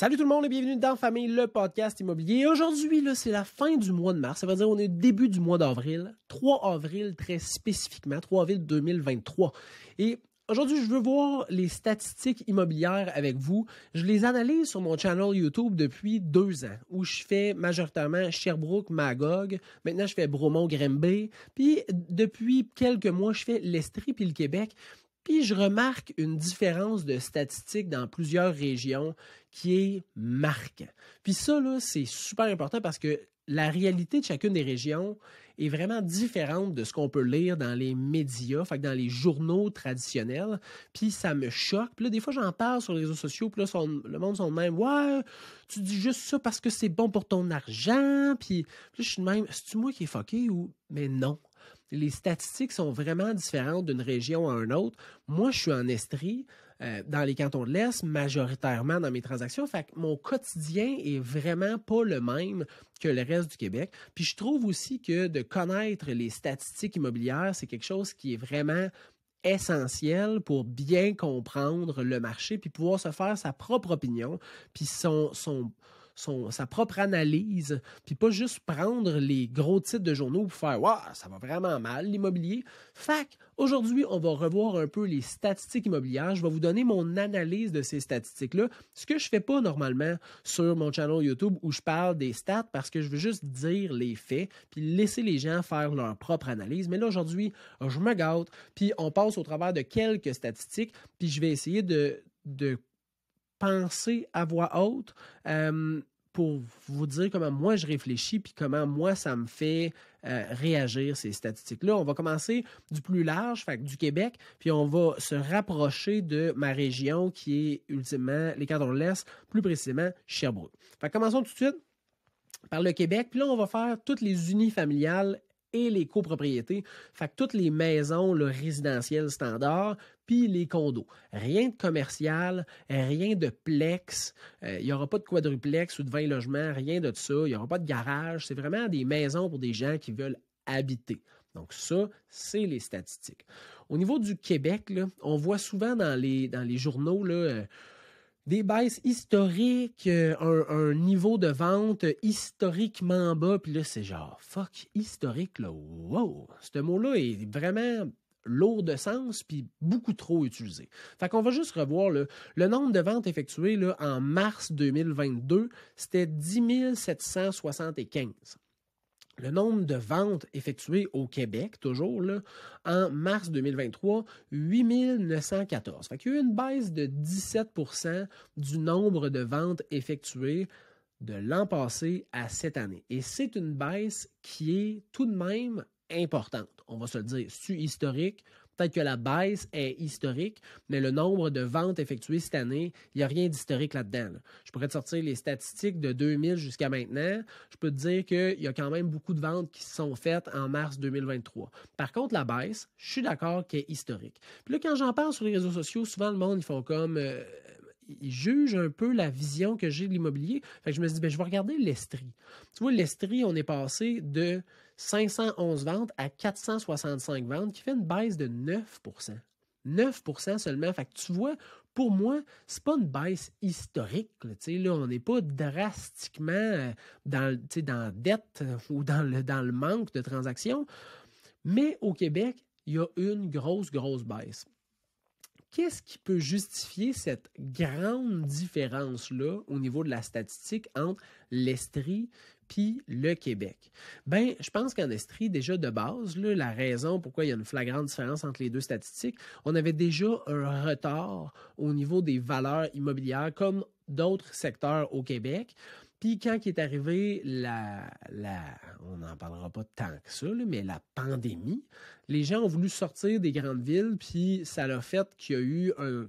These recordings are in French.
Salut tout le monde et bienvenue dans Famille, le podcast immobilier. Aujourd'hui, c'est la fin du mois de mars, ça veut dire on est début du mois d'avril, 3 avril très spécifiquement, 3 avril 2023. Et aujourd'hui, je veux voir les statistiques immobilières avec vous. Je les analyse sur mon channel YouTube depuis deux ans, où je fais majoritairement Sherbrooke, Magog. Maintenant, je fais Bromont, grimbé Puis, depuis quelques mois, je fais l'Estrie puis le Québec. Puis je remarque une différence de statistiques dans plusieurs régions qui est marquée. Puis ça, là, c'est super important parce que la réalité de chacune des régions est vraiment différente de ce qu'on peut lire dans les médias, dans les journaux traditionnels. Puis ça me choque. Puis là, des fois, j'en parle sur les réseaux sociaux. Puis là, le monde sont même Ouais, tu dis juste ça parce que c'est bon pour ton argent. Puis, là, je suis même C'est-tu moi qui est fucké ou. Mais non les statistiques sont vraiment différentes d'une région à une autre. Moi, je suis en Estrie, euh, dans les cantons de l'Est, majoritairement dans mes transactions. Fait mon quotidien est vraiment pas le même que le reste du Québec. Puis je trouve aussi que de connaître les statistiques immobilières, c'est quelque chose qui est vraiment essentiel pour bien comprendre le marché puis pouvoir se faire sa propre opinion puis son son sa propre analyse, puis pas juste prendre les gros titres de journaux pour faire Waouh, ça va vraiment mal l'immobilier. Fac, aujourd'hui, on va revoir un peu les statistiques immobilières. Je vais vous donner mon analyse de ces statistiques-là, ce que je fais pas normalement sur mon channel YouTube où je parle des stats parce que je veux juste dire les faits, puis laisser les gens faire leur propre analyse. Mais là, aujourd'hui, je me gâte, puis on passe au travers de quelques statistiques, puis je vais essayer de penser à voix haute euh, pour vous dire comment moi je réfléchis, puis comment moi ça me fait euh, réagir ces statistiques-là. On va commencer du plus large, fait, du Québec, puis on va se rapprocher de ma région qui est ultimement les cantons de l'Est, plus précisément Sherbrooke. commençons tout de suite par le Québec, puis là on va faire toutes les unifamiliales familiales et les copropriétés. Fait toutes les maisons le résidentiel standard, puis les condos. Rien de commercial, rien de plex. Il euh, n'y aura pas de quadruplex ou de 20 logements, rien de ça. Il n'y aura pas de garage. C'est vraiment des maisons pour des gens qui veulent habiter. Donc ça, c'est les statistiques. Au niveau du Québec, on voit souvent dans les, dans les journaux... Euh, des baisses historiques, euh, un, niveau de vente historiquement bas, puis là, c'est genre fuck historique, là, wow! Ce mot-là est vraiment lourd de sens puis beaucoup trop utilisé. Fait qu'on va juste revoir le nombre de ventes effectuées là, en mars 2022, c'était 10 775. Le nombre de ventes effectuées au Québec, toujours, là, en mars 2023, 8 914. Fait qu'il y a eu une baisse de 17 du nombre de ventes effectuées de l'an passé à cette année. Et c'est une baisse qui est tout de même importante. On va se le dire, su historique, Peut-être que la baisse est historique, mais le nombre de ventes effectuées cette année, il n'y a rien d'historique là-dedans. Je pourrais te sortir les statistiques de 2000 jusqu'à maintenant. Je peux te dire qu'il y a quand même beaucoup de ventes qui se sont faites en mars 2023. Par contre, la baisse, je suis d'accord qu'elle est historique. Puis là, quand j'en parle sur les réseaux sociaux, souvent le monde, ils font comme... Euh, il juge un peu la vision que j'ai de l'immobilier. Fait que je me suis dit, ben, je vais regarder l'Estrie. Tu vois, l'Estrie, on est passé de 511 ventes à 465 ventes, qui fait une baisse de 9 9 seulement. Fait que tu vois, pour moi, c'est pas une baisse historique. Là, on n'est pas drastiquement euh, dans, dans la dette euh, ou dans le, dans le manque de transactions. Mais au Québec, il y a une grosse, grosse baisse qu'est-ce qui peut justifier cette grande différence-là au niveau de la statistique entre l'Estrie puis le Québec? Ben, je pense qu'en Estrie, déjà de base, la raison pourquoi il y a une flagrante différence entre les deux statistiques, on avait déjà un retard au niveau des valeurs immobilières comme d'autres secteurs au Québec. Puis quand qui est arrivé la, la on n'en parlera pas tant que ça, mais la pandémie, les gens ont voulu sortir des grandes villes, puis ça l'a fait qu'il y a eu un,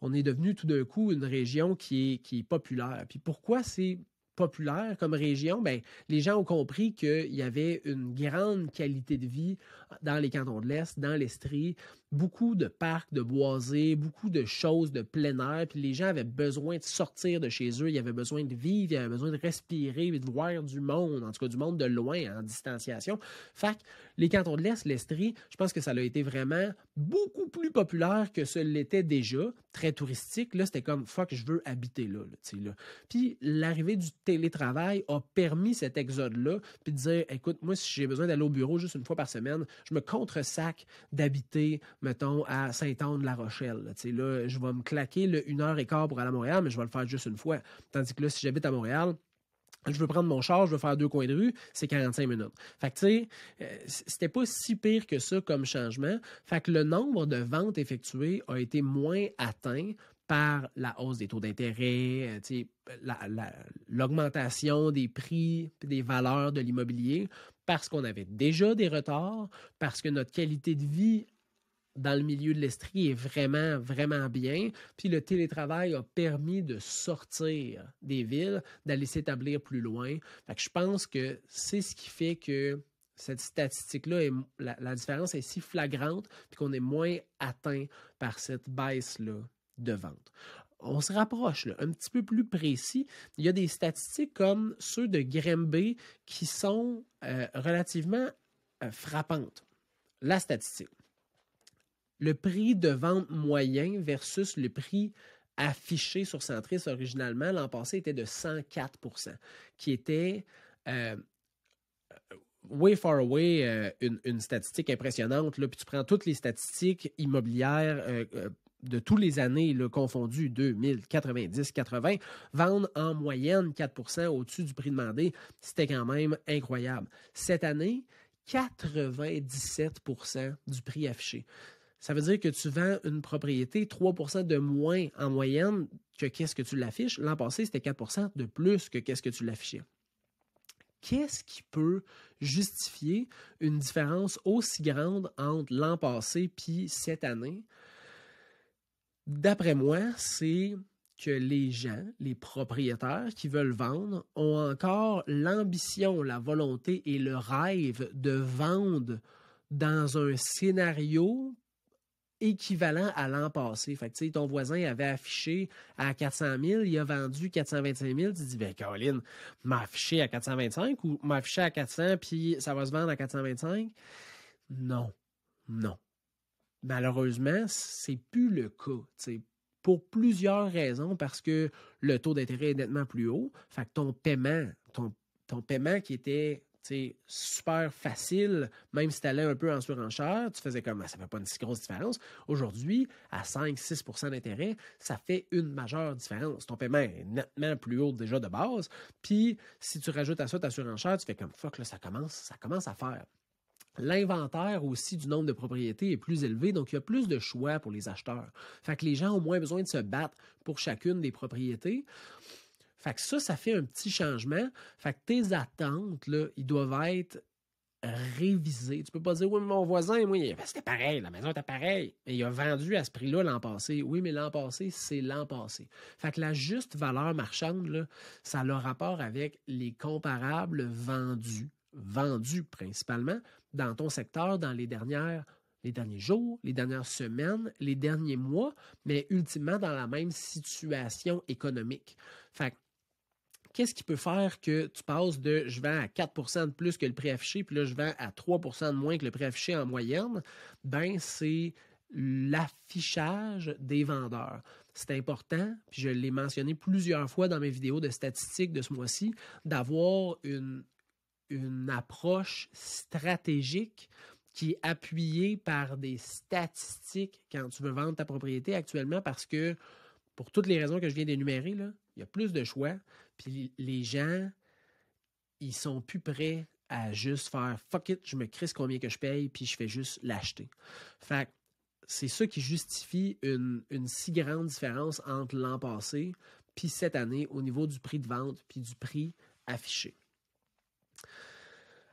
on est devenu tout d'un coup une région qui est, qui est populaire. Puis pourquoi c'est populaire comme région, ben, les gens ont compris qu'il y avait une grande qualité de vie dans les cantons de l'Est, dans l'Estrie, beaucoup de parcs, de boisés, beaucoup de choses de plein air, puis les gens avaient besoin de sortir de chez eux, ils avaient besoin de vivre, ils avaient besoin de respirer, de voir du monde, en tout cas du monde de loin, en distanciation. Fait que les cantons de l'Est, l'Estrie, je pense que ça a été vraiment beaucoup plus populaire que ce l'était déjà, très touristique. Là, c'était comme, fuck, je veux habiter là, là, là. Puis l'arrivée du télétravail a permis cet exode-là, puis de dire, écoute, moi, si j'ai besoin d'aller au bureau juste une fois par semaine, je me contresac d'habiter mettons, à Saint-Anne-la-Rochelle. Là, je vais me claquer le 1 heure et quart pour aller à Montréal, mais je vais le faire juste une fois. Tandis que là, si j'habite à Montréal, je veux prendre mon char, je veux faire deux coins de rue, c'est 45 minutes. Fait que tu euh, c'était pas si pire que ça comme changement. Fait que le nombre de ventes effectuées a été moins atteint par la hausse des taux d'intérêt, euh, l'augmentation des prix, des valeurs de l'immobilier, parce qu'on avait déjà des retards, parce que notre qualité de vie dans le milieu de l'Estrie est vraiment, vraiment bien. Puis le télétravail a permis de sortir des villes, d'aller s'établir plus loin. Fait que je pense que c'est ce qui fait que cette statistique-là, est, la, différence est si flagrante, qu'on est moins atteint par cette baisse-là de vente. On se rapproche là, un petit peu plus précis. Il y a des statistiques comme ceux de Grimby qui sont euh, relativement euh, frappantes. La statistique le prix de vente moyen versus le prix affiché sur Centris originalement l'an passé était de 104 qui était euh, way far away euh, une, statistique impressionnante. Là. Puis tu prends toutes les statistiques immobilières euh, de tous les années le confondues, 2090 80, vendre en moyenne 4 au-dessus du prix demandé, c'était quand même incroyable. Cette année, 97 du prix affiché ça veut dire que tu vends une propriété 3 de moins en moyenne que qu'est-ce que tu l'affiches. L'an passé, c'était 4 de plus que qu'est-ce que tu l'affichais. Qu'est-ce qui peut justifier une différence aussi grande entre l'an passé puis cette année? D'après moi, c'est que les gens, les propriétaires qui veulent vendre, ont encore l'ambition, la volonté et le rêve de vendre dans un scénario équivalent à l'an passé. Fait que, ton voisin avait affiché à 400 000, il a vendu 425 000. Tu dis, ben, Caroline, m'afficher à 425 ou m'afficher à 400 puis ça va se vendre à 425? Non. Non. Malheureusement, c'est plus le cas. pour plusieurs raisons, parce que le taux d'intérêt est nettement plus haut. Fait que ton paiement, ton, ton paiement qui était c'est super facile, même si tu allais un peu en surenchère, tu faisais comme ah, ça fait pas une si grosse différence. Aujourd'hui, à 5-6 d'intérêt, ça fait une majeure différence. Ton paiement est nettement plus haut déjà de base. Puis si tu rajoutes à ça ta surenchère, tu fais comme fuck, là, ça commence, ça commence à faire. L'inventaire aussi du nombre de propriétés est plus élevé, donc il y a plus de choix pour les acheteurs. Fait que les gens ont moins besoin de se battre pour chacune des propriétés. Fait que ça, ça fait un petit changement. Fait que tes attentes, là, ils doivent être révisées. Tu peux pas dire, oui, mais mon voisin, moi, ben, c'était pareil, la maison était pareille. Mais il a vendu à ce prix-là l'an passé. Oui, mais l'an passé, c'est l'an passé. Fait que la juste valeur marchande, là, ça a le rapport avec les comparables vendus, vendus principalement, dans ton secteur dans les dernières les derniers jours, les dernières semaines, les derniers mois, mais ultimement dans la même situation économique. Fait qu'est-ce qui peut faire que tu passes de je vends à 4 de plus que le prix affiché, puis là, je vends à 3 de moins que le prix affiché en moyenne? Ben, c'est l'affichage des vendeurs. C'est important, puis je l'ai mentionné plusieurs fois dans mes vidéos de statistiques de ce mois-ci, d'avoir une, une approche stratégique qui est appuyée par des statistiques quand tu veux vendre ta propriété actuellement parce que pour toutes les raisons que je viens d'énumérer, il y a plus de choix, puis les gens, ils sont plus prêts à juste faire fuck it, je me crisse combien que je paye, puis je fais juste l'acheter. Fait c'est ça qui justifie une, si grande différence entre l'an passé puis cette année au niveau du prix de vente puis du prix affiché.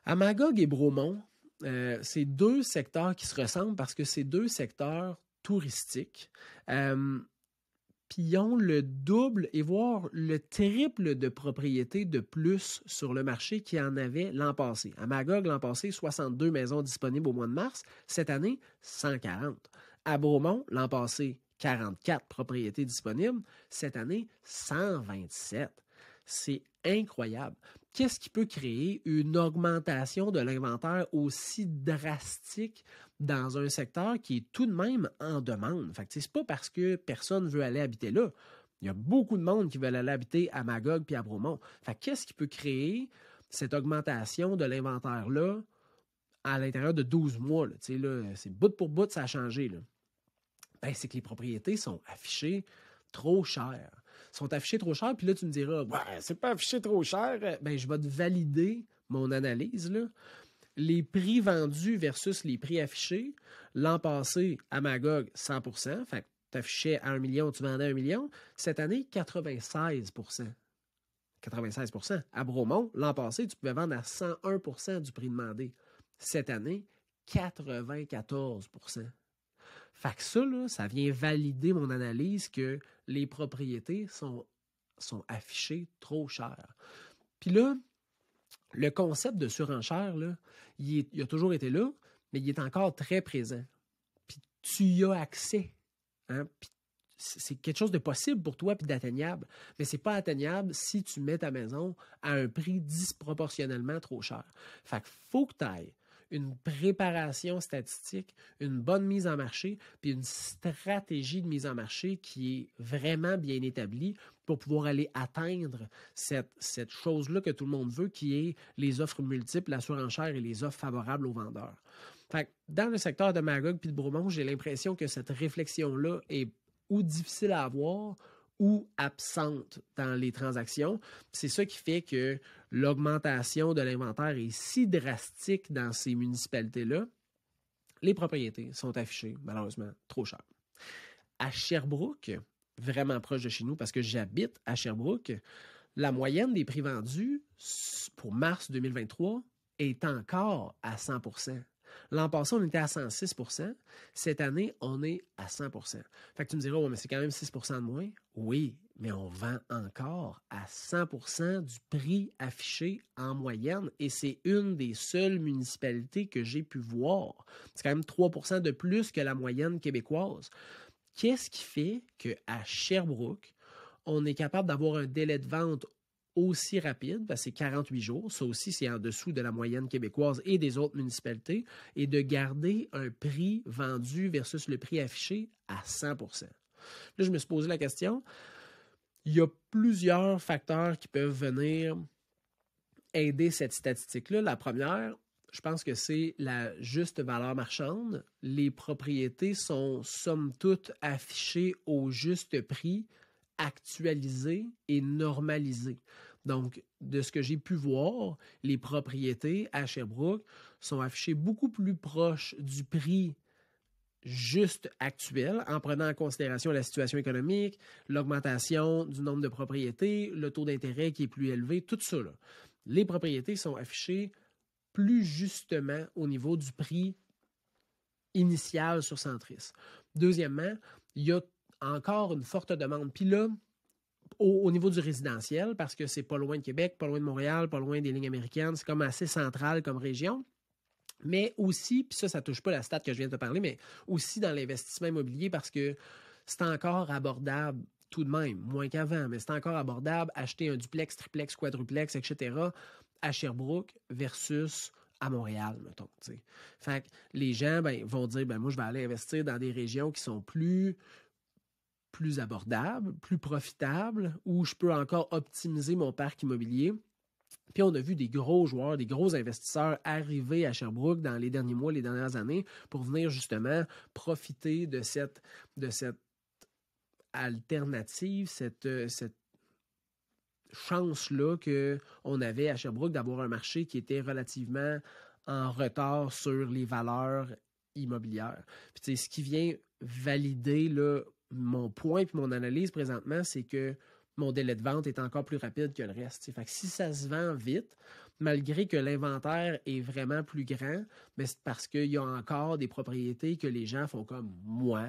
À et Bromont, euh, c'est deux secteurs qui se ressemblent parce que c'est deux secteurs touristiques. Euh, puis ont le double et voire le triple de propriétés de plus sur le marché qu'il en avait l'an passé. À Magog, l'an passé, 62 maisons disponibles au mois de mars. Cette année, 140. À Beaumont, l'an passé, 44 propriétés disponibles. Cette année, 127. C'est incroyable. Qu'est-ce qui peut créer une augmentation de l'inventaire aussi drastique dans un secteur qui est tout de même en demande. Fait n'est pas parce que personne ne veut aller habiter là. Il y a beaucoup de monde qui veut aller habiter à Magog puis à Bromont. Fait qu'est-ce qui peut créer cette augmentation de l'inventaire-là à l'intérieur de 12 mois? Là, c'est bout pour bout, ça a changé. Ben, c'est que les propriétés sont affichées trop chères. Sont affichées trop chères, puis là, tu me diras, ouais, c'est pas affiché trop cher. Ben, je vais te valider mon analyse, là les prix vendus versus les prix affichés, l'an passé, à Magog, 100 fait que tu affichais à 1 million, tu vendais 1 million. Cette année, 96 96 À Bromont, l'an passé, tu pouvais vendre à 101 du prix demandé. Cette année, 94 Fait que ça, ça vient valider mon analyse que les propriétés sont, sont affichées trop chères. Puis là, le concept de surenchère, là, il, a toujours été là, mais il est encore très présent. Puis tu y as accès. Hein? c'est quelque chose de possible pour toi puis d'atteignable, mais c'est pas atteignable si tu mets ta maison à un prix disproportionnellement trop cher. Fait que faut que tu ailles une préparation statistique, une bonne mise en marché, puis une stratégie de mise en marché qui est vraiment bien établie pour pouvoir aller atteindre cette, chose-là que tout le monde veut, qui est les offres multiples, la surenchère et les offres favorables aux vendeurs. dans le secteur de Magog puis de Bromont, j'ai l'impression que cette réflexion-là est ou difficile à avoir ou absente dans les transactions. C'est ça qui fait que l'augmentation de l'inventaire est si drastique dans ces municipalités-là, les propriétés sont affichées, malheureusement, trop chères. À Sherbrooke, vraiment proche de chez nous, parce que j'habite à Sherbrooke, la moyenne des prix vendus pour mars 2023 est encore à 100 L'an passé, on était à 106 Cette année, on est à 100 Fait que tu me diras, mais c'est quand même 6 de moins. Oui, mais on vend encore à 100 du prix affiché en moyenne et c'est une des seules municipalités que j'ai pu voir. C'est quand même 3 de plus que la moyenne québécoise. Qu'est-ce qui fait qu'à Sherbrooke, on est capable d'avoir un délai de vente aussi rapide, ben, c'est 48 jours, ça aussi c'est en dessous de la moyenne québécoise et des autres municipalités, et de garder un prix vendu versus le prix affiché à 100 Là, je me suis posé la question, il y a plusieurs facteurs qui peuvent venir aider cette statistique-là. La première, je pense que c'est la juste valeur marchande. Les propriétés sont somme toute affichées au juste prix actualisé et normalisé. Donc, de ce que j'ai pu voir, les propriétés à Sherbrooke sont affichées beaucoup plus proches du prix juste actuel, en prenant en considération la situation économique, l'augmentation du nombre de propriétés, le taux d'intérêt qui est plus élevé, tout ça. Les propriétés sont affichées plus justement au niveau du prix initial sur Centris. Deuxièmement, il y a encore une forte demande. Puis là, au, niveau du résidentiel, parce que c'est pas loin de Québec, pas loin de Montréal, pas loin des lignes américaines, c'est comme assez central comme région. Mais aussi, puis ça, ça touche pas la stat que je viens de te parler, mais aussi dans l'investissement immobilier parce que c'est encore abordable tout de même, moins qu'avant, mais c'est encore abordable acheter un duplex, triplex, quadruplex, etc. à Sherbrooke versus à Montréal, mettons. Fait que les gens ben, vont dire ben, moi, je vais aller investir dans des régions qui sont plus plus abordable, plus profitable, où je peux encore optimiser mon parc immobilier. Puis on a vu des gros joueurs, des gros investisseurs arriver à Sherbrooke dans les derniers mois, les dernières années, pour venir justement profiter de cette, de cette alternative, cette, euh, cette chance-là qu'on avait à Sherbrooke d'avoir un marché qui était relativement en retard sur les valeurs immobilières. Puis, ce qui vient valider là, mon point puis mon analyse présentement, c'est que mon délai de vente est encore plus rapide que le reste. Fait que si ça se vend vite, malgré que l'inventaire est vraiment plus grand, mais ben, c'est parce qu'il y a encore des propriétés que les gens font comme moi.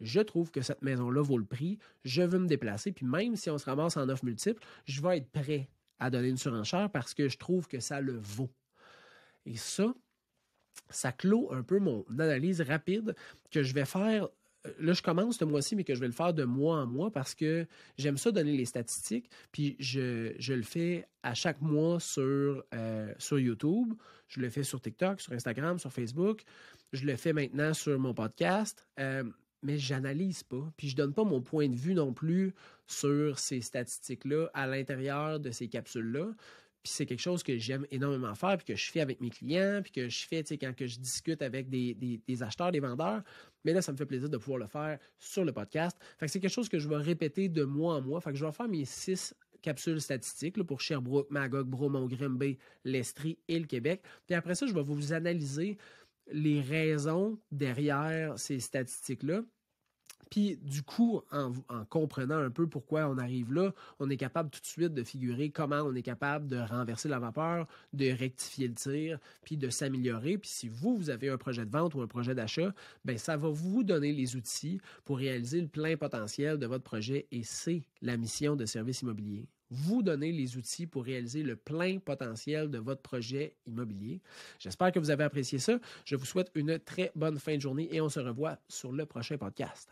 Je trouve que cette maison-là vaut le prix. Je veux me déplacer. Puis même si on se ramasse en offre multiple, je vais être prêt à donner une surenchère parce que je trouve que ça le vaut. Et ça, ça clôt un peu mon analyse rapide que je vais faire là, je commence ce mois-ci, mais que je vais le faire de mois en mois parce que j'aime ça donner les statistiques. Puis je, le fais à chaque mois sur, euh, sur YouTube. Je le fais sur TikTok, sur Instagram, sur Facebook. Je le fais maintenant sur mon podcast. mais euh, mais j'analyse pas, puis je donne pas mon point de vue non plus sur ces statistiques-là à l'intérieur de ces capsules-là. Puis c'est quelque chose que j'aime énormément faire, puis que je fais avec mes clients, puis que je fais quand que je discute avec des, acheteurs, des vendeurs. Mais là, ça me fait plaisir de pouvoir le faire sur le podcast. Fait que c'est quelque chose que je vais répéter de mois en mois. Fait que je vais faire mes six capsules statistiques pour Sherbrooke, Magog, Bromont, Grimby, l'Estrie et le Québec. Puis après ça, je vais vous analyser les raisons derrière ces statistiques-là puis du coup, en, comprenant un peu pourquoi on arrive là, on est capable tout de suite de figurer comment on est capable de renverser la vapeur, de rectifier le tir, puis de s'améliorer. Puis si vous, vous avez un projet de vente ou un projet d'achat, ben ça va vous donner les outils pour réaliser le plein potentiel de votre projet et c'est la mission de service immobilier vous donner les outils pour réaliser le plein potentiel de votre projet immobilier. J'espère que vous avez apprécié ça. Je vous souhaite une très bonne fin de journée et on se revoit sur le prochain podcast.